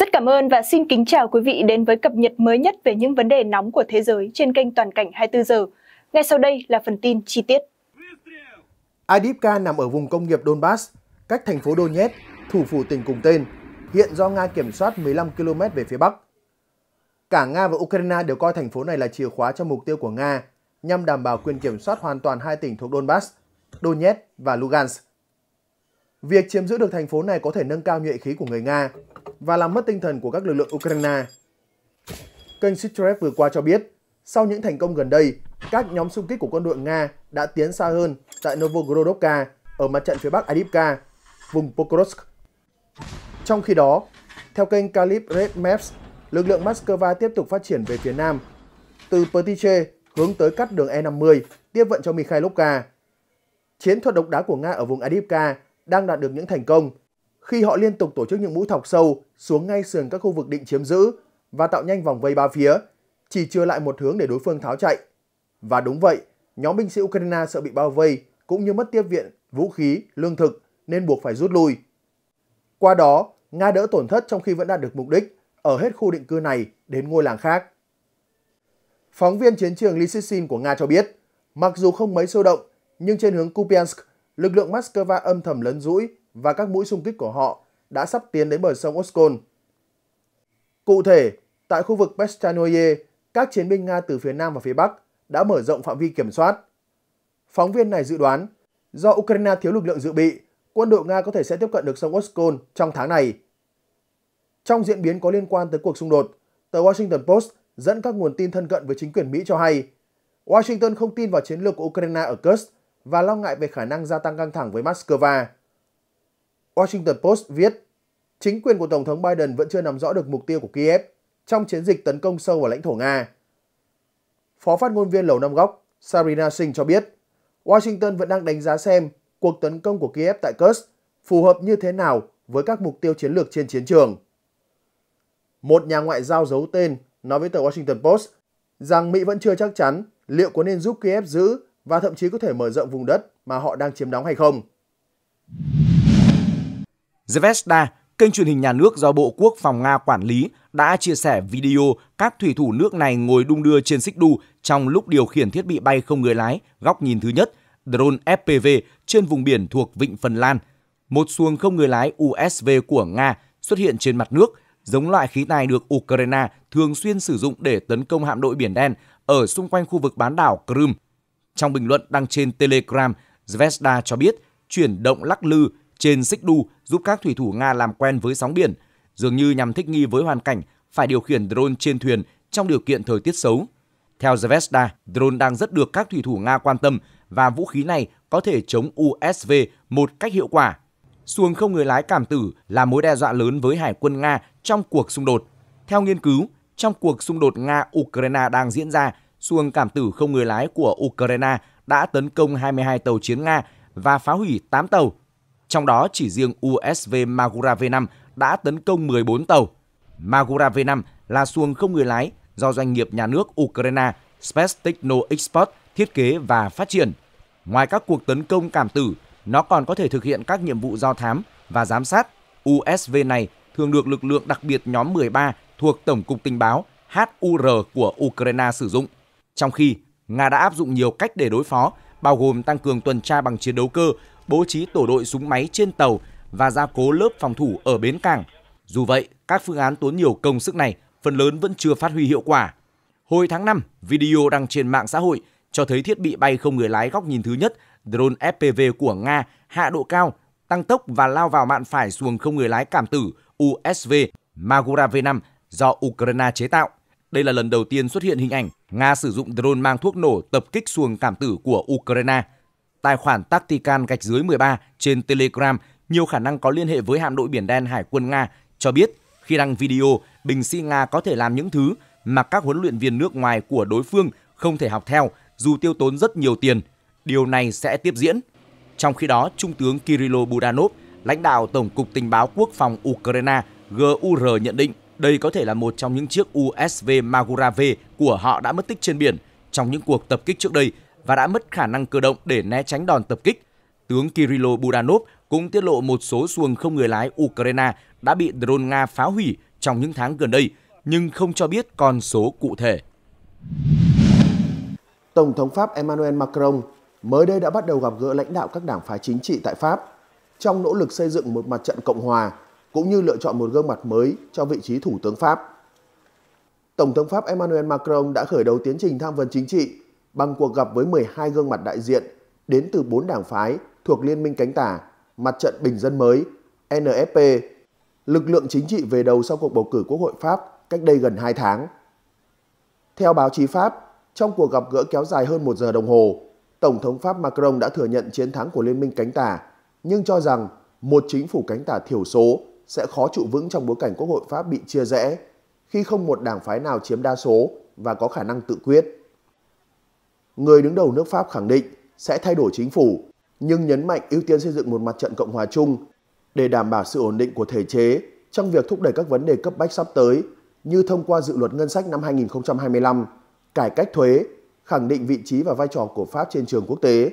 Rất cảm ơn và xin kính chào quý vị đến với cập nhật mới nhất về những vấn đề nóng của thế giới trên kênh Toàn cảnh 24 giờ. Ngay sau đây là phần tin chi tiết. Adivka nằm ở vùng công nghiệp Donbass, cách thành phố Donetsk, thủ phủ tỉnh cùng tên, hiện do Nga kiểm soát 15 km về phía bắc. Cả Nga và Ukraine đều coi thành phố này là chìa khóa cho mục tiêu của Nga nhằm đảm bảo quyền kiểm soát hoàn toàn hai tỉnh thuộc Donbass, Donetsk và Lugansk. Việc chiếm giữ được thành phố này có thể nâng cao nhuệ khí của người Nga và làm mất tinh thần của các lực lượng Ukraine. Kênh Sitrev vừa qua cho biết, sau những thành công gần đây, các nhóm xung kích của quân đội Nga đã tiến xa hơn tại Novogorodovka ở mặt trận phía bắc Adipka, vùng Pokrovsk. Trong khi đó, theo kênh Kalib Red Maps, lực lượng Moscow tiếp tục phát triển về phía nam, từ Pertiche hướng tới cắt đường E50 tiếp vận cho Mikhailovka. Chiến thuật độc đáo của Nga ở vùng Adipka đang đạt được những thành công khi họ liên tục tổ chức những mũi thọc sâu xuống ngay sườn các khu vực định chiếm giữ và tạo nhanh vòng vây ba phía, chỉ chưa lại một hướng để đối phương tháo chạy. Và đúng vậy, nhóm binh sĩ Ukraine sợ bị bao vây cũng như mất tiếp viện, vũ khí, lương thực nên buộc phải rút lui. Qua đó, Nga đỡ tổn thất trong khi vẫn đạt được mục đích ở hết khu định cư này đến ngôi làng khác. Phóng viên chiến trường Lysysin của Nga cho biết, mặc dù không mấy sôi động, nhưng trên hướng Kupiansk lực lượng Moscow âm thầm lấn rũi và các mũi xung kích của họ đã sắp tiến đến bờ sông Oskol. Cụ thể, tại khu vực Pestanoye, các chiến binh Nga từ phía Nam và phía Bắc đã mở rộng phạm vi kiểm soát. Phóng viên này dự đoán, do Ukraine thiếu lực lượng dự bị, quân đội Nga có thể sẽ tiếp cận được sông Oskol trong tháng này. Trong diễn biến có liên quan tới cuộc xung đột, tờ Washington Post dẫn các nguồn tin thân cận với chính quyền Mỹ cho hay, Washington không tin vào chiến lược của Ukraine ở Kursk và lo ngại về khả năng gia tăng căng thẳng với Moscow. Washington Post viết, chính quyền của Tổng thống Biden vẫn chưa nắm rõ được mục tiêu của Kiev trong chiến dịch tấn công sâu vào lãnh thổ Nga. Phó phát ngôn viên Lầu Năm Góc Sarina Singh cho biết, Washington vẫn đang đánh giá xem cuộc tấn công của Kiev tại Kursk phù hợp như thế nào với các mục tiêu chiến lược trên chiến trường. Một nhà ngoại giao giấu tên nói với tờ Washington Post rằng Mỹ vẫn chưa chắc chắn liệu có nên giúp Kiev giữ và thậm chí có thể mở rộng vùng đất mà họ đang chiếm đóng hay không. Zvezda, kênh truyền hình nhà nước do Bộ Quốc phòng Nga quản lý, đã chia sẻ video các thủy thủ nước này ngồi đung đưa trên xích đu trong lúc điều khiển thiết bị bay không người lái góc nhìn thứ nhất, drone FPV trên vùng biển thuộc Vịnh Phần Lan. Một xuồng không người lái USV của Nga xuất hiện trên mặt nước, giống loại khí tài được Ukraine thường xuyên sử dụng để tấn công hạm đội Biển Đen ở xung quanh khu vực bán đảo Crimea trong bình luận đăng trên Telegram, Zvezda cho biết chuyển động lắc lư trên xích đu giúp các thủy thủ Nga làm quen với sóng biển, dường như nhằm thích nghi với hoàn cảnh phải điều khiển drone trên thuyền trong điều kiện thời tiết xấu. Theo Zvezda, drone đang rất được các thủy thủ Nga quan tâm và vũ khí này có thể chống USV một cách hiệu quả. Xuồng không người lái cảm tử là mối đe dọa lớn với hải quân Nga trong cuộc xung đột. Theo nghiên cứu, trong cuộc xung đột Nga-Ukraine đang diễn ra xuồng cảm tử không người lái của Ukraine đã tấn công 22 tàu chiến Nga và phá hủy 8 tàu. Trong đó chỉ riêng USV Magura V5 đã tấn công 14 tàu. Magura V5 là xuồng không người lái do doanh nghiệp nhà nước Ukraine Space Techno Export thiết kế và phát triển. Ngoài các cuộc tấn công cảm tử, nó còn có thể thực hiện các nhiệm vụ do thám và giám sát. USV này thường được lực lượng đặc biệt nhóm 13 thuộc Tổng cục Tình báo HUR của Ukraine sử dụng. Trong khi, Nga đã áp dụng nhiều cách để đối phó, bao gồm tăng cường tuần tra bằng chiến đấu cơ, bố trí tổ đội súng máy trên tàu và gia cố lớp phòng thủ ở bến cảng. Dù vậy, các phương án tốn nhiều công sức này phần lớn vẫn chưa phát huy hiệu quả. Hồi tháng 5, video đăng trên mạng xã hội cho thấy thiết bị bay không người lái góc nhìn thứ nhất drone FPV của Nga hạ độ cao, tăng tốc và lao vào mạn phải xuồng không người lái cảm tử USV Magura V5 do Ukraine chế tạo. Đây là lần đầu tiên xuất hiện hình ảnh Nga sử dụng drone mang thuốc nổ tập kích xuồng cảm tử của Ukraine. Tài khoản Tactical gạch dưới 13 trên Telegram nhiều khả năng có liên hệ với hạm đội biển đen Hải quân Nga cho biết khi đăng video, Bình sĩ Nga có thể làm những thứ mà các huấn luyện viên nước ngoài của đối phương không thể học theo dù tiêu tốn rất nhiều tiền. Điều này sẽ tiếp diễn. Trong khi đó, Trung tướng Kirilo Budanov, lãnh đạo Tổng cục Tình báo Quốc phòng Ukraine GUR nhận định đây có thể là một trong những chiếc USV Magura V của họ đã mất tích trên biển trong những cuộc tập kích trước đây và đã mất khả năng cơ động để né tránh đòn tập kích. Tướng Kirilo Budanov cũng tiết lộ một số xuồng không người lái Ukraine đã bị drone Nga phá hủy trong những tháng gần đây, nhưng không cho biết con số cụ thể. Tổng thống Pháp Emmanuel Macron mới đây đã bắt đầu gặp gỡ lãnh đạo các đảng phái chính trị tại Pháp trong nỗ lực xây dựng một mặt trận Cộng hòa cũng như lựa chọn một gương mặt mới cho vị trí thủ tướng Pháp. Tổng thống Pháp Emmanuel Macron đã khởi đầu tiến trình tham vấn chính trị bằng cuộc gặp với 12 gương mặt đại diện đến từ 4 đảng phái thuộc Liên minh cánh tả, Mặt trận Bình dân mới, NFP, lực lượng chính trị về đầu sau cuộc bầu cử Quốc hội Pháp cách đây gần 2 tháng. Theo báo chí Pháp, trong cuộc gặp gỡ kéo dài hơn 1 giờ đồng hồ, Tổng thống Pháp Macron đã thừa nhận chiến thắng của Liên minh cánh tả, nhưng cho rằng một chính phủ cánh tả thiểu số sẽ khó trụ vững trong bối cảnh Quốc hội Pháp bị chia rẽ khi không một đảng phái nào chiếm đa số và có khả năng tự quyết. Người đứng đầu nước Pháp khẳng định sẽ thay đổi chính phủ nhưng nhấn mạnh ưu tiên xây dựng một mặt trận Cộng hòa chung để đảm bảo sự ổn định của thể chế trong việc thúc đẩy các vấn đề cấp bách sắp tới như thông qua dự luật ngân sách năm 2025, cải cách thuế, khẳng định vị trí và vai trò của Pháp trên trường quốc tế.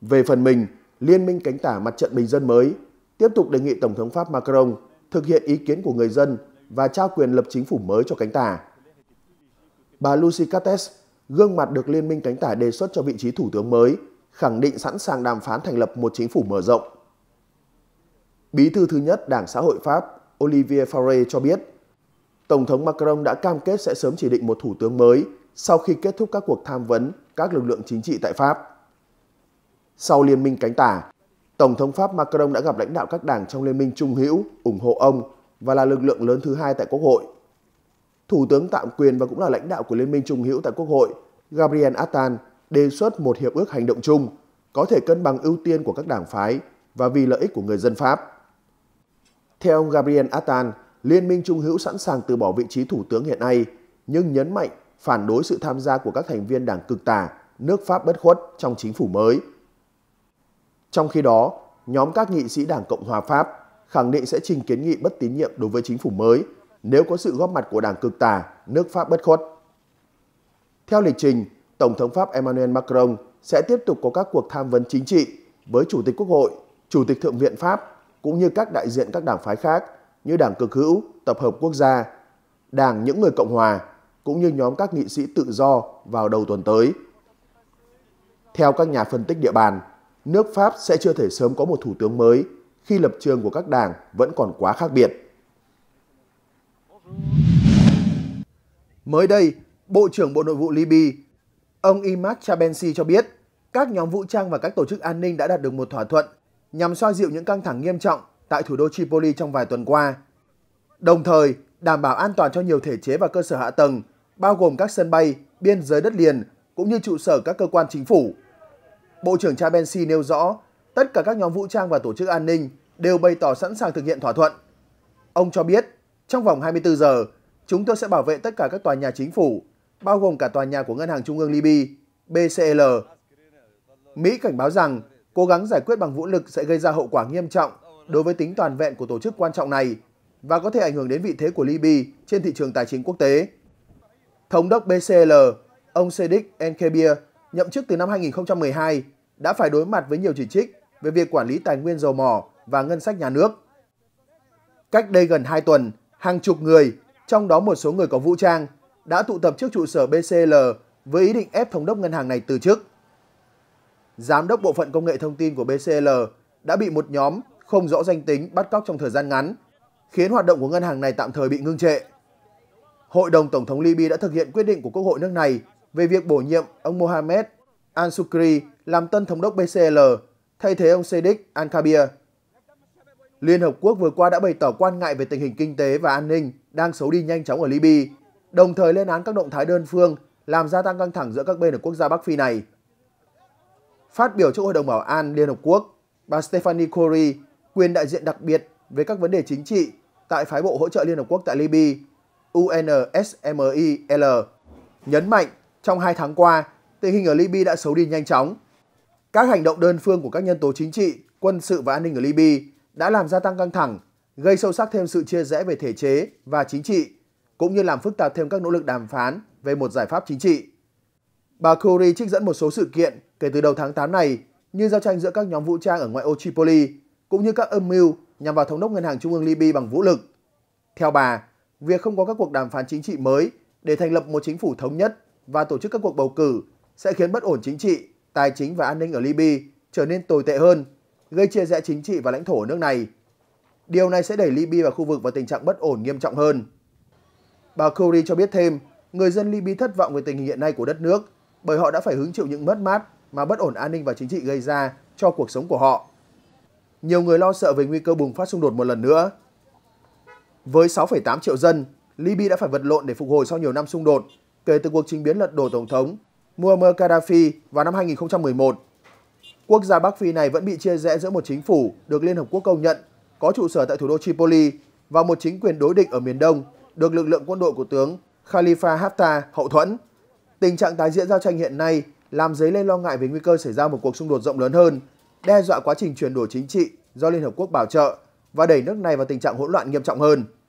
Về phần mình, Liên minh cánh tả mặt trận bình dân mới tiếp tục đề nghị Tổng thống Pháp Macron thực hiện ý kiến của người dân và trao quyền lập chính phủ mới cho cánh tả. Bà Lucy Cates, gương mặt được Liên minh cánh tả đề xuất cho vị trí thủ tướng mới, khẳng định sẵn sàng đàm phán thành lập một chính phủ mở rộng. Bí thư thứ nhất Đảng Xã hội Pháp Olivier Faure cho biết, Tổng thống Macron đã cam kết sẽ sớm chỉ định một thủ tướng mới sau khi kết thúc các cuộc tham vấn các lực lượng chính trị tại Pháp. Sau Liên minh cánh tả, Tổng thống Pháp Macron đã gặp lãnh đạo các đảng trong Liên minh Trung hữu ủng hộ ông và là lực lượng lớn thứ hai tại Quốc hội. Thủ tướng tạm quyền và cũng là lãnh đạo của Liên minh Trung hữu tại Quốc hội, Gabriel Attal đề xuất một hiệp ước hành động chung có thể cân bằng ưu tiên của các đảng phái và vì lợi ích của người dân Pháp. Theo ông Gabriel Attal, Liên minh Trung hữu sẵn sàng từ bỏ vị trí thủ tướng hiện nay, nhưng nhấn mạnh phản đối sự tham gia của các thành viên đảng cực tả, nước Pháp bất khuất trong chính phủ mới – trong khi đó, nhóm các nghị sĩ Đảng Cộng hòa Pháp khẳng định sẽ trình kiến nghị bất tín nhiệm đối với chính phủ mới nếu có sự góp mặt của Đảng cực tả, nước Pháp bất khuất. Theo lịch trình, Tổng thống Pháp Emmanuel Macron sẽ tiếp tục có các cuộc tham vấn chính trị với Chủ tịch Quốc hội, Chủ tịch Thượng viện Pháp cũng như các đại diện các đảng phái khác như Đảng Cực hữu, Tập hợp Quốc gia, Đảng Những Người Cộng Hòa cũng như nhóm các nghị sĩ tự do vào đầu tuần tới. Theo các nhà phân tích địa bàn, nước Pháp sẽ chưa thể sớm có một thủ tướng mới khi lập trường của các đảng vẫn còn quá khác biệt. Mới đây, Bộ trưởng Bộ Nội vụ Libya, ông Imad Chabensi cho biết các nhóm vũ trang và các tổ chức an ninh đã đạt được một thỏa thuận nhằm xoa dịu những căng thẳng nghiêm trọng tại thủ đô Tripoli trong vài tuần qua, đồng thời đảm bảo an toàn cho nhiều thể chế và cơ sở hạ tầng, bao gồm các sân bay, biên giới đất liền cũng như trụ sở các cơ quan chính phủ. Bộ trưởng Chabensi nêu rõ, tất cả các nhóm vũ trang và tổ chức an ninh đều bày tỏ sẵn sàng thực hiện thỏa thuận. Ông cho biết, trong vòng 24 giờ, chúng tôi sẽ bảo vệ tất cả các tòa nhà chính phủ, bao gồm cả tòa nhà của Ngân hàng Trung ương Libya, BCL. Mỹ cảnh báo rằng cố gắng giải quyết bằng vũ lực sẽ gây ra hậu quả nghiêm trọng đối với tính toàn vẹn của tổ chức quan trọng này và có thể ảnh hưởng đến vị thế của Libya trên thị trường tài chính quốc tế. Thống đốc BCL, ông Cedric Enkebia, nhậm chức từ năm 2012 đã phải đối mặt với nhiều chỉ trích về việc quản lý tài nguyên dầu mỏ và ngân sách nhà nước. Cách đây gần 2 tuần, hàng chục người, trong đó một số người có vũ trang, đã tụ tập trước trụ sở BCL với ý định ép thống đốc ngân hàng này từ chức. Giám đốc Bộ phận Công nghệ Thông tin của BCL đã bị một nhóm không rõ danh tính bắt cóc trong thời gian ngắn, khiến hoạt động của ngân hàng này tạm thời bị ngưng trệ. Hội đồng Tổng thống Libya đã thực hiện quyết định của Quốc hội nước này về việc bổ nhiệm ông Mohamed Ansukri làm tân thống đốc BCL, thay thế ông Sedik Ankabir. Liên Hợp Quốc vừa qua đã bày tỏ quan ngại về tình hình kinh tế và an ninh đang xấu đi nhanh chóng ở Libya, đồng thời lên án các động thái đơn phương làm gia tăng căng thẳng giữa các bên ở quốc gia Bắc Phi này. Phát biểu trước Hội đồng Bảo an Liên Hợp Quốc, bà Stephanie Khoury, quyền đại diện đặc biệt về các vấn đề chính trị tại Phái bộ Hỗ trợ Liên Hợp Quốc tại Libya, UNSMIL, nhấn mạnh trong hai tháng qua, tình hình ở Libya đã xấu đi nhanh chóng các hành động đơn phương của các nhân tố chính trị, quân sự và an ninh ở Libya đã làm gia tăng căng thẳng, gây sâu sắc thêm sự chia rẽ về thể chế và chính trị, cũng như làm phức tạp thêm các nỗ lực đàm phán về một giải pháp chính trị. Bà Khoury trích dẫn một số sự kiện kể từ đầu tháng 8 này như giao tranh giữa các nhóm vũ trang ở ngoại ô Tripoli, cũng như các âm mưu nhằm vào thống đốc ngân hàng trung ương Libya bằng vũ lực. Theo bà, việc không có các cuộc đàm phán chính trị mới để thành lập một chính phủ thống nhất và tổ chức các cuộc bầu cử sẽ khiến bất ổn chính trị tài chính và an ninh ở Libya trở nên tồi tệ hơn, gây chia rẽ chính trị và lãnh thổ ở nước này. Điều này sẽ đẩy Libya và khu vực vào tình trạng bất ổn nghiêm trọng hơn. Bà Khoury cho biết thêm, người dân Libya thất vọng về tình hình hiện nay của đất nước bởi họ đã phải hứng chịu những mất mát mà bất ổn an ninh và chính trị gây ra cho cuộc sống của họ. Nhiều người lo sợ về nguy cơ bùng phát xung đột một lần nữa. Với 6,8 triệu dân, Libya đã phải vật lộn để phục hồi sau nhiều năm xung đột kể từ cuộc chính biến lật đổ tổng thống Muammar Gaddafi vào năm 2011. Quốc gia Bắc Phi này vẫn bị chia rẽ giữa một chính phủ được Liên Hợp Quốc công nhận, có trụ sở tại thủ đô Tripoli và một chính quyền đối địch ở miền Đông được lực lượng quân đội của tướng Khalifa Haftar hậu thuẫn. Tình trạng tái diễn giao tranh hiện nay làm dấy lên lo ngại về nguy cơ xảy ra một cuộc xung đột rộng lớn hơn, đe dọa quá trình chuyển đổi chính trị do Liên Hợp Quốc bảo trợ và đẩy nước này vào tình trạng hỗn loạn nghiêm trọng hơn.